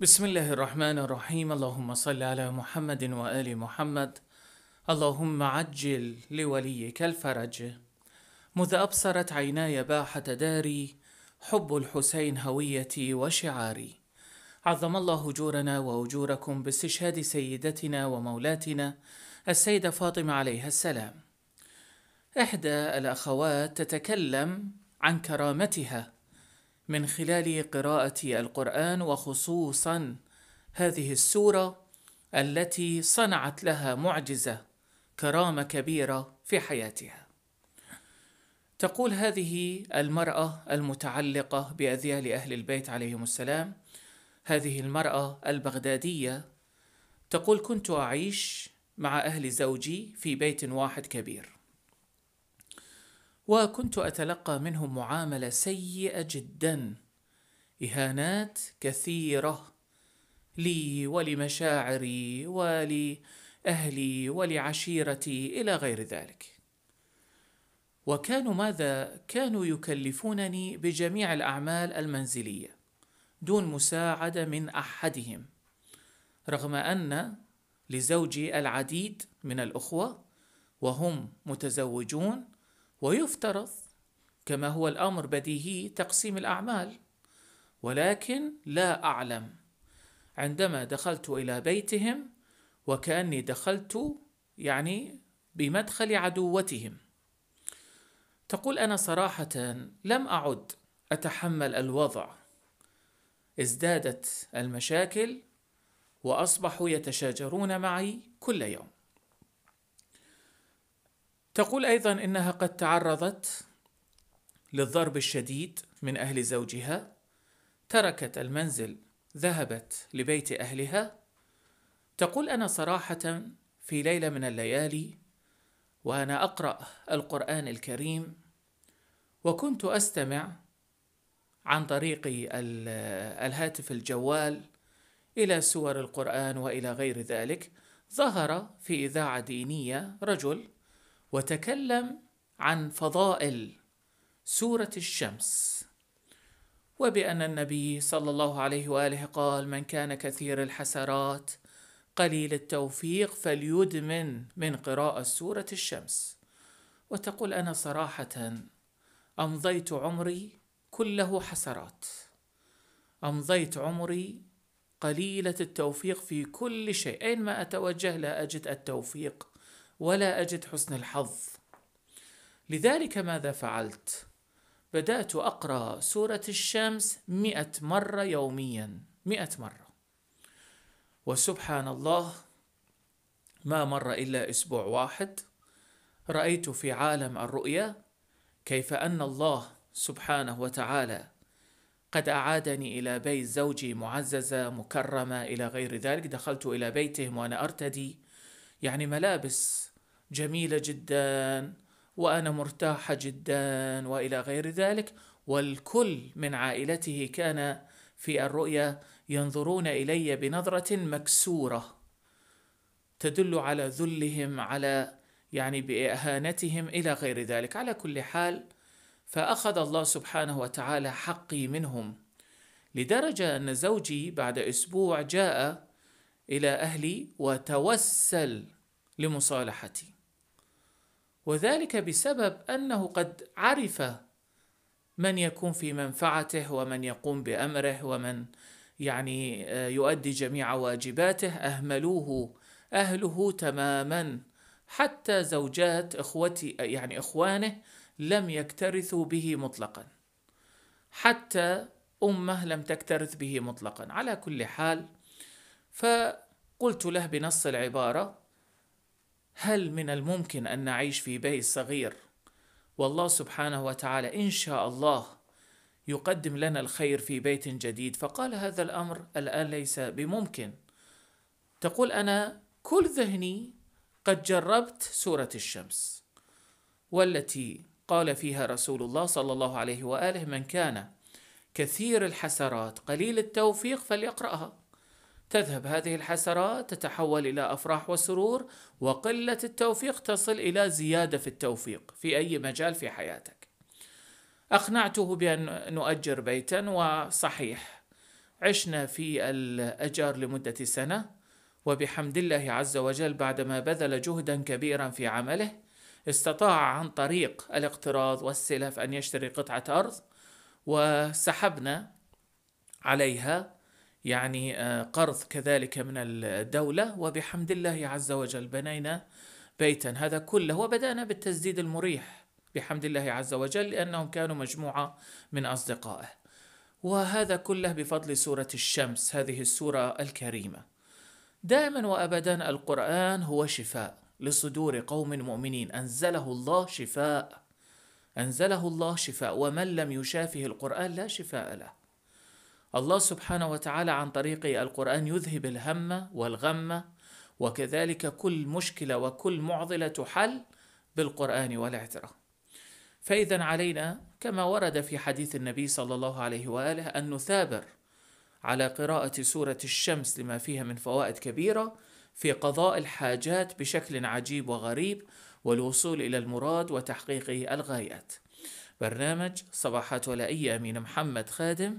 بسم الله الرحمن الرحيم اللهم صل على محمد وآل محمد اللهم عجل لوليك الفرج مذ أبصرت عيناي باحة داري حب الحسين هويتي وشعاري عظم الله أجورنا وأجوركم باستشهاد سيدتنا ومولاتنا السيدة فاطمة عليها السلام إحدى الأخوات تتكلم عن كرامتها من خلال قراءة القرآن وخصوصا هذه السورة التي صنعت لها معجزة كرامة كبيرة في حياتها. تقول هذه المرأة المتعلقة بأذيال أهل البيت عليهم السلام هذه المرأة البغدادية تقول كنت أعيش مع أهل زوجي في بيت واحد كبير وكنت اتلقى منهم معامله سيئه جدا اهانات كثيره لي ولمشاعري ولاهلي ولعشيرتي الى غير ذلك وكانوا ماذا كانوا يكلفونني بجميع الاعمال المنزليه دون مساعده من احدهم رغم ان لزوجي العديد من الاخوه وهم متزوجون ويفترض كما هو الامر بديهي تقسيم الاعمال ولكن لا اعلم عندما دخلت الى بيتهم وكاني دخلت يعني بمدخل عدوتهم تقول انا صراحه لم اعد اتحمل الوضع ازدادت المشاكل واصبحوا يتشاجرون معي كل يوم تقول أيضا إنها قد تعرضت للضرب الشديد من أهل زوجها تركت المنزل ذهبت لبيت أهلها تقول أنا صراحة في ليلة من الليالي وأنا أقرأ القرآن الكريم وكنت أستمع عن طريق الهاتف الجوال إلى سور القرآن وإلى غير ذلك ظهر في إذاعة دينية رجل وتكلم عن فضائل سورة الشمس وبأن النبي صلى الله عليه وآله قال من كان كثير الحسرات قليل التوفيق فليدمن من قراءة سورة الشمس وتقول أنا صراحة أمضيت عمري كله حسرات أمضيت عمري قليلة التوفيق في كل شيء أينما أتوجه لا أجد التوفيق ولا أجد حسن الحظ لذلك ماذا فعلت؟ بدأت أقرأ سورة الشمس مئة مرة يوميا مئة مرة وسبحان الله ما مر إلا أسبوع واحد رأيت في عالم الرؤيا كيف أن الله سبحانه وتعالى قد أعادني إلى بيت زوجي معززة مكرمة إلى غير ذلك دخلت إلى بيتهم وأنا أرتدي يعني ملابس جميلة جدا وأنا مرتاحة جدا وإلى غير ذلك والكل من عائلته كان في الرؤيا ينظرون إلي بنظرة مكسورة تدل على ذلهم على يعني بإهانتهم إلى غير ذلك على كل حال فأخذ الله سبحانه وتعالى حقي منهم لدرجة أن زوجي بعد أسبوع جاء إلى أهلي وتوسل لمصالحتي وذلك بسبب أنه قد عرف من يكون في منفعته ومن يقوم بأمره ومن يعني آه، يؤدي جميع واجباته أهملوه أهله تماما حتى زوجات إخوتي يعني إخوانه لم يكترثوا به مطلقا حتى أمه لم تكترث به مطلقا على كل حال فقلت له بنص العبارة هل من الممكن أن نعيش في بيت صغير والله سبحانه وتعالى إن شاء الله يقدم لنا الخير في بيت جديد فقال هذا الأمر الآن ليس بممكن تقول أنا كل ذهني قد جربت سورة الشمس والتي قال فيها رسول الله صلى الله عليه وآله من كان كثير الحسرات قليل التوفيق فليقرأها تذهب هذه الحسرات تتحول الى افراح وسرور وقله التوفيق تصل الى زياده في التوفيق في اي مجال في حياتك اقنعته بان نؤجر بيتا وصحيح عشنا في الاجار لمده سنه وبحمد الله عز وجل بعدما بذل جهدا كبيرا في عمله استطاع عن طريق الاقتراض والسلف ان يشتري قطعه ارض وسحبنا عليها يعني آه, قرض كذلك من الدولة وبحمد الله عز وجل بنينا بيتا هذا كله وبدأنا بالتسديد المريح بحمد الله عز وجل لأنهم كانوا مجموعة من أصدقائه وهذا كله بفضل سورة الشمس هذه السورة الكريمة دائما وأبدا القرآن هو شفاء لصدور قوم مؤمنين أنزله الله شفاء أنزله الله شفاء ومن لم يشافه القرآن لا شفاء له الله سبحانه وتعالى عن طريق القرآن يذهب الهم والغم وكذلك كل مشكلة وكل معضلة تحل بالقرآن والاعتراف فإذا علينا كما ورد في حديث النبي صلى الله عليه وآله أن نثابر على قراءة سورة الشمس لما فيها من فوائد كبيرة في قضاء الحاجات بشكل عجيب وغريب والوصول إلى المراد وتحقيق الغايات برنامج صباحات ولائية أمين محمد خادم